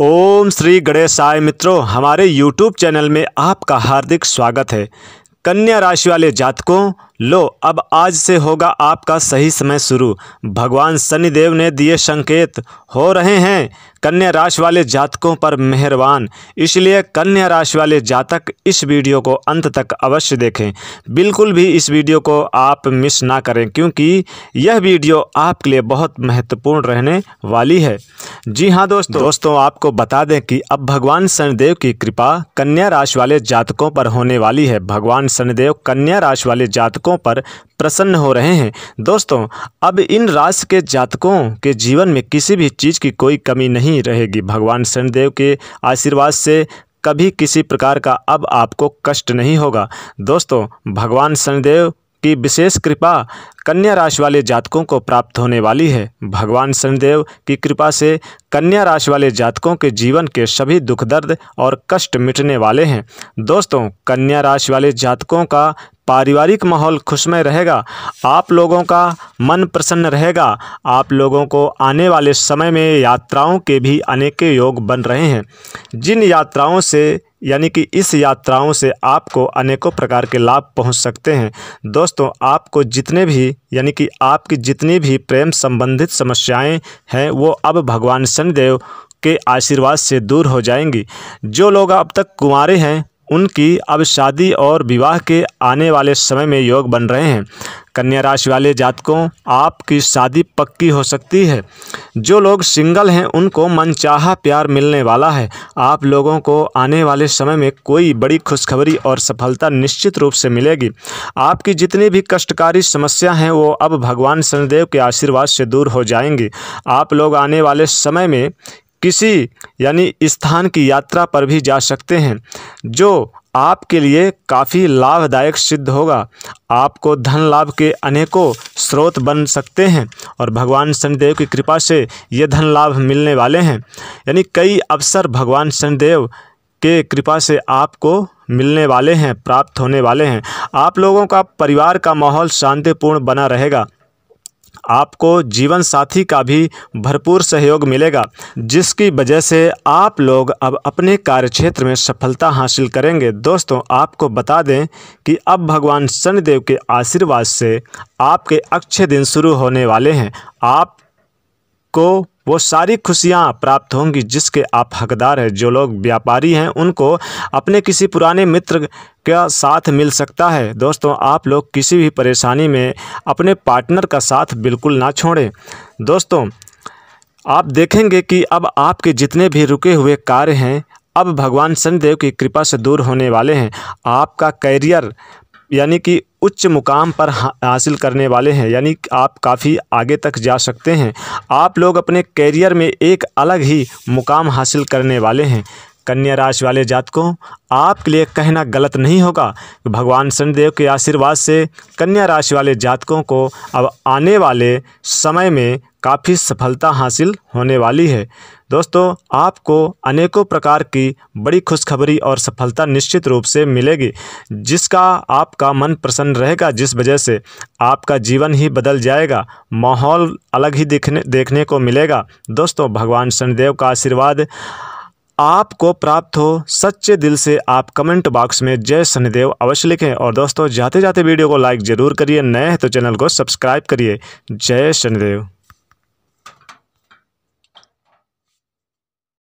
ओम श्री गणेशाय मित्रों हमारे YouTube चैनल में आपका हार्दिक स्वागत है कन्या राशि वाले जातकों लो अब आज से होगा आपका सही समय शुरू भगवान शनिदेव ने दिए संकेत हो रहे हैं कन्या राशि वाले जातकों पर मेहरबान इसलिए कन्या राशि वाले जातक इस वीडियो को अंत तक अवश्य देखें बिल्कुल भी इस वीडियो को आप मिस ना करें क्योंकि यह वीडियो आपके लिए बहुत महत्वपूर्ण रहने वाली है जी हाँ दोस्तों दोस्तों आपको बता दें कि अब भगवान शनिदेव की कृपा कन्या राशि वाले जातकों पर होने वाली है भगवान शनिदेव कन्या राशि वाले जातकों जातकों पर प्रसन्न हो रहे हैं दोस्तों अब इन राशि के जातकों के जीवन में किसी भी चीज़ की कोई कमी नहीं रहेगी भगवान शनिदेव के आशीर्वाद से कभी किसी प्रकार का अब आपको कष्ट नहीं होगा दोस्तों भगवान शनिदेव की विशेष कृपा कन्या राशि वाले जातकों को प्राप्त होने वाली है भगवान शनिदेव की कृपा से कन्या राशि वाले जातकों के जीवन के सभी दुख दर्द और कष्ट मिटने वाले हैं दोस्तों कन्या राशि वाले जातकों का पारिवारिक माहौल खुशमय रहेगा आप लोगों का मन प्रसन्न रहेगा आप लोगों को आने वाले समय में यात्राओं के भी अनेक योग बन रहे हैं जिन यात्राओं से यानी कि इस यात्राओं से आपको अनेकों प्रकार के लाभ पहुंच सकते हैं दोस्तों आपको जितने भी यानी कि आपकी जितनी भी प्रेम संबंधित समस्याएं हैं वो अब भगवान शनिदेव के आशीर्वाद से दूर हो जाएंगी जो लोग अब तक कुंवारे हैं उनकी अब शादी और विवाह के आने वाले समय में योग बन रहे हैं कन्या राशि वाले जातकों आपकी शादी पक्की हो सकती है जो लोग सिंगल हैं उनको मनचाहा प्यार मिलने वाला है आप लोगों को आने वाले समय में कोई बड़ी खुशखबरी और सफलता निश्चित रूप से मिलेगी आपकी जितनी भी कष्टकारी समस्या हैं वो अब भगवान शनिदेव के आशीर्वाद से दूर हो जाएंगी आप लोग आने वाले समय में किसी यानी स्थान की यात्रा पर भी जा सकते हैं जो आपके लिए काफ़ी लाभदायक सिद्ध होगा आपको धन लाभ के अनेकों स्रोत बन सकते हैं और भगवान शनिदेव की कृपा से ये धन लाभ मिलने वाले हैं यानी कई अवसर भगवान शनिदेव के कृपा से आपको मिलने वाले हैं प्राप्त होने वाले हैं आप लोगों का परिवार का माहौल शांतिपूर्ण बना रहेगा आपको जीवन साथी का भी भरपूर सहयोग मिलेगा जिसकी वजह से आप लोग अब अपने कार्य क्षेत्र में सफलता हासिल करेंगे दोस्तों आपको बता दें कि अब भगवान शनिदेव के आशीर्वाद से आपके अच्छे दिन शुरू होने वाले हैं आप को वो सारी खुशियाँ प्राप्त होंगी जिसके आप हकदार हैं जो लोग व्यापारी हैं उनको अपने किसी पुराने मित्र का साथ मिल सकता है दोस्तों आप लोग किसी भी परेशानी में अपने पार्टनर का साथ बिल्कुल ना छोड़ें दोस्तों आप देखेंगे कि अब आपके जितने भी रुके हुए कार्य हैं अब भगवान शनिदेव की कृपा से दूर होने वाले हैं आपका कैरियर यानी कि उच्च मुकाम पर हासिल करने वाले हैं यानी आप काफ़ी आगे तक जा सकते हैं आप लोग अपने कैरियर में एक अलग ही मुकाम हासिल करने वाले हैं कन्या राशि वाले जातकों आपके लिए कहना गलत नहीं होगा कि भगवान शनिदेव के आशीर्वाद से कन्या राशि वाले जातकों को अब आने वाले समय में काफ़ी सफलता हासिल होने वाली है दोस्तों आपको अनेकों प्रकार की बड़ी खुशखबरी और सफलता निश्चित रूप से मिलेगी जिसका आपका मन प्रसन्न रहेगा जिस वजह से आपका जीवन ही बदल जाएगा माहौल अलग ही देखने देखने को मिलेगा दोस्तों भगवान शनिदेव का आशीर्वाद आपको प्राप्त हो सच्चे दिल से आप कमेंट बॉक्स में जय शनिदेव अवश्य लिखें और दोस्तों जाते जाते वीडियो को लाइक ज़रूर करिए नए हैं तो चैनल को सब्सक्राइब करिए जय शनिदेव